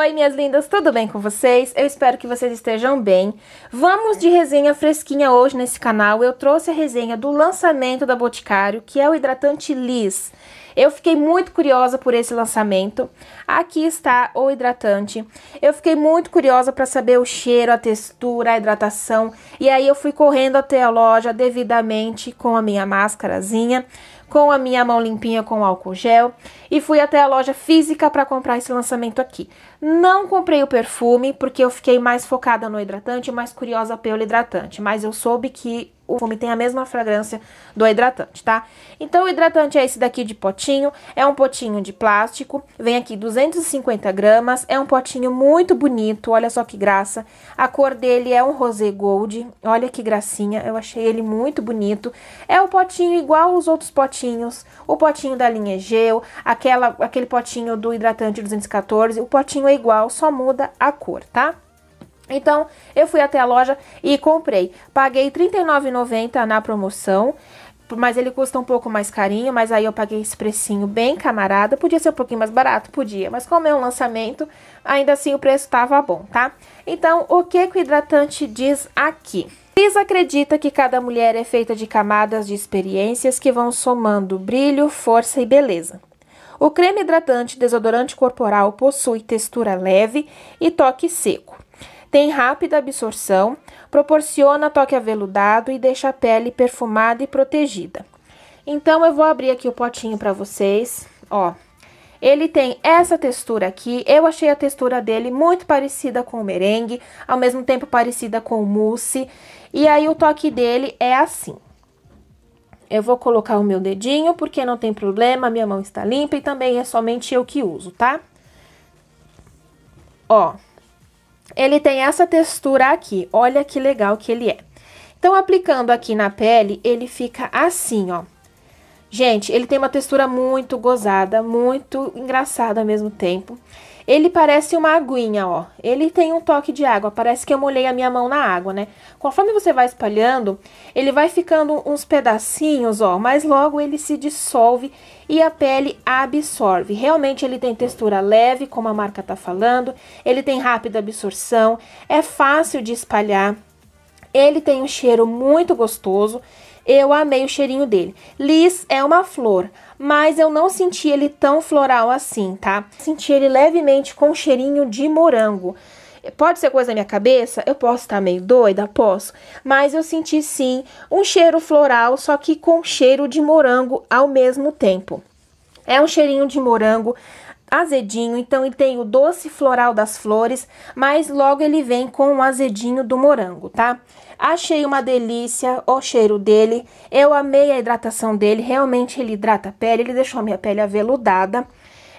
Oi, minhas lindas, tudo bem com vocês? Eu espero que vocês estejam bem. Vamos de resenha fresquinha hoje nesse canal. Eu trouxe a resenha do lançamento da Boticário, que é o hidratante Liz. Eu fiquei muito curiosa por esse lançamento. Aqui está o hidratante. Eu fiquei muito curiosa para saber o cheiro, a textura, a hidratação. E aí eu fui correndo até a loja devidamente com a minha máscarazinha com a minha mão limpinha com álcool gel e fui até a loja física para comprar esse lançamento aqui. Não comprei o perfume porque eu fiquei mais focada no hidratante, mais curiosa pelo hidratante, mas eu soube que o fume tem a mesma fragrância do hidratante, tá? Então, o hidratante é esse daqui de potinho, é um potinho de plástico, vem aqui 250 gramas, é um potinho muito bonito, olha só que graça. A cor dele é um rosé gold, olha que gracinha, eu achei ele muito bonito. É o um potinho igual os outros potinhos, o potinho da linha Geo, aquela, aquele potinho do hidratante 214, o potinho é igual, só muda a cor, tá? Então, eu fui até a loja e comprei. Paguei R$39,90 39,90 na promoção mas ele custa um pouco mais carinho, mas aí eu paguei esse precinho bem camarada. Podia ser um pouquinho mais barato, podia, mas como é um lançamento, ainda assim o preço estava bom, tá? Então, o que, que o hidratante diz aqui? Cris acredita que cada mulher é feita de camadas de experiências que vão somando brilho, força e beleza. O creme hidratante desodorante corporal possui textura leve e toque seco tem rápida absorção, proporciona toque aveludado e deixa a pele perfumada e protegida. Então eu vou abrir aqui o potinho para vocês, ó. Ele tem essa textura aqui, eu achei a textura dele muito parecida com o merengue, ao mesmo tempo parecida com o mousse, e aí o toque dele é assim. Eu vou colocar o meu dedinho, porque não tem problema, minha mão está limpa e também é somente eu que uso, tá? Ó, ele tem essa textura aqui. Olha que legal que ele é. Então, aplicando aqui na pele, ele fica assim, ó. Gente, ele tem uma textura muito gozada, muito engraçada ao mesmo tempo. Ele parece uma aguinha, ó. Ele tem um toque de água, parece que eu molhei a minha mão na água, né? Conforme você vai espalhando, ele vai ficando uns pedacinhos, ó, mas logo ele se dissolve e a pele absorve. Realmente ele tem textura leve, como a marca tá falando, ele tem rápida absorção, é fácil de espalhar. Ele tem um cheiro muito gostoso eu amei o cheirinho dele. Lis é uma flor, mas eu não senti ele tão floral assim, tá? Senti ele levemente com cheirinho de morango. Pode ser coisa da minha cabeça, eu posso estar meio doida, posso, mas eu senti sim um cheiro floral, só que com cheiro de morango ao mesmo tempo. É um cheirinho de morango azedinho, então ele tem o doce floral das flores, mas logo ele vem com o azedinho do morango, tá? Achei uma delícia o cheiro dele, eu amei a hidratação dele, realmente ele hidrata a pele, ele deixou a minha pele aveludada.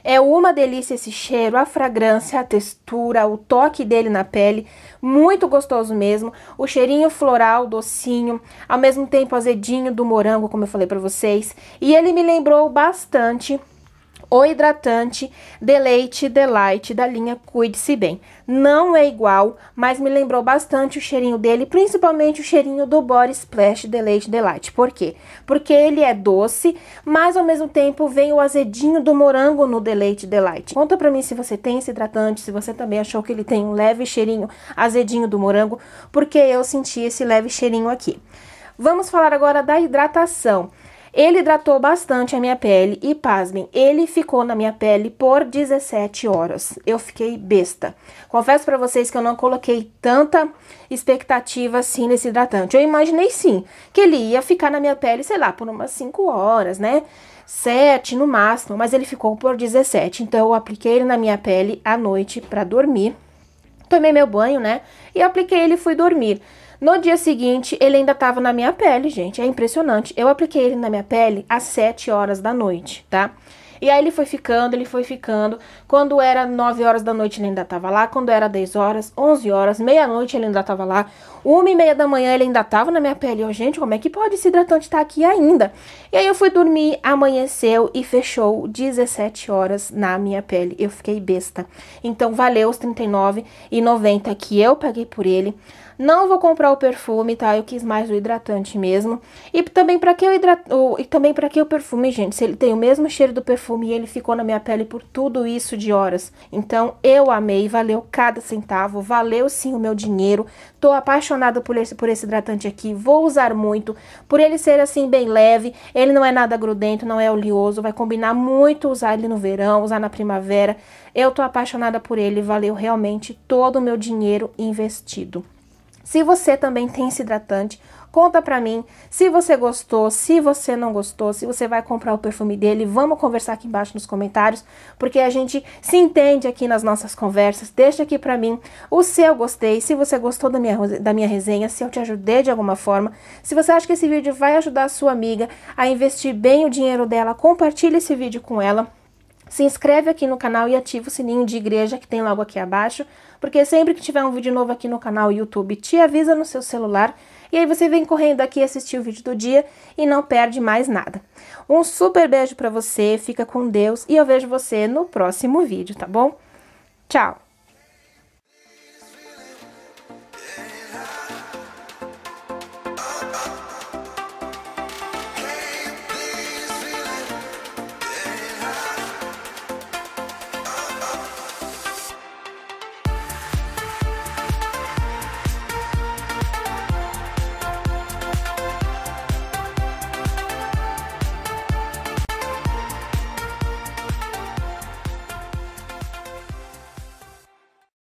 É uma delícia esse cheiro, a fragrância, a textura, o toque dele na pele, muito gostoso mesmo. O cheirinho floral, docinho, ao mesmo tempo azedinho do morango, como eu falei para vocês. E ele me lembrou bastante o hidratante Deleite Delight da linha Cuide-se Bem. Não é igual, mas me lembrou bastante o cheirinho dele, principalmente o cheirinho do Body Splash Deleite Delight. Por quê? Porque ele é doce, mas ao mesmo tempo vem o azedinho do morango no Deleite Delight. Conta pra mim se você tem esse hidratante, se você também achou que ele tem um leve cheirinho azedinho do morango, porque eu senti esse leve cheirinho aqui. Vamos falar agora da hidratação. Ele hidratou bastante a minha pele e, pasmem, ele ficou na minha pele por 17 horas. Eu fiquei besta. Confesso para vocês que eu não coloquei tanta expectativa assim nesse hidratante. Eu imaginei sim que ele ia ficar na minha pele, sei lá, por umas 5 horas, né? 7 no máximo, mas ele ficou por 17. Então eu apliquei ele na minha pele à noite para dormir. Tomei meu banho, né? E apliquei ele e fui dormir. No dia seguinte, ele ainda tava na minha pele, gente. É impressionante. Eu apliquei ele na minha pele às 7 horas da noite, tá? E aí ele foi ficando, ele foi ficando. Quando era 9 horas da noite, ele ainda tava lá. Quando era 10 horas, 11 horas, meia-noite, ele ainda tava lá. Uma e meia da manhã, ele ainda tava na minha pele. Eu, gente, como é que pode esse hidratante estar tá aqui ainda? E aí eu fui dormir, amanheceu e fechou 17 horas na minha pele. Eu fiquei besta. Então, valeu os R$39,90 que eu paguei por ele. Não vou comprar o perfume, tá? Eu quis mais o hidratante mesmo. E também para que o hidrat... e também para que o perfume, gente, se ele tem o mesmo cheiro do perfume e ele ficou na minha pele por tudo isso de horas. Então, eu amei, valeu cada centavo, valeu sim o meu dinheiro. Tô apaixonada por esse por esse hidratante aqui, vou usar muito, por ele ser assim bem leve, ele não é nada grudento, não é oleoso, vai combinar muito usar ele no verão, usar na primavera. Eu tô apaixonada por ele, valeu realmente todo o meu dinheiro investido. Se você também tem esse hidratante, conta pra mim se você gostou, se você não gostou, se você vai comprar o perfume dele, vamos conversar aqui embaixo nos comentários, porque a gente se entende aqui nas nossas conversas. Deixa aqui pra mim o seu gostei, se você gostou da minha, da minha resenha, se eu te ajudei de alguma forma, se você acha que esse vídeo vai ajudar a sua amiga a investir bem o dinheiro dela, compartilhe esse vídeo com ela se inscreve aqui no canal e ativa o sininho de igreja que tem logo aqui abaixo, porque sempre que tiver um vídeo novo aqui no canal YouTube, te avisa no seu celular e aí você vem correndo aqui assistir o vídeo do dia e não perde mais nada. Um super beijo para você, fica com Deus e eu vejo você no próximo vídeo, tá bom? Tchau!